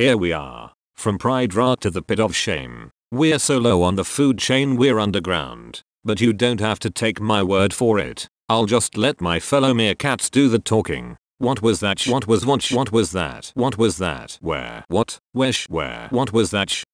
Here we are. From pride rock to the pit of shame. We're so low on the food chain we're underground. But you don't have to take my word for it. I'll just let my fellow meerkats do the talking. What was that sh- what was what sh- what was that? What was that? Where? What? Where sh- where? What was that sh-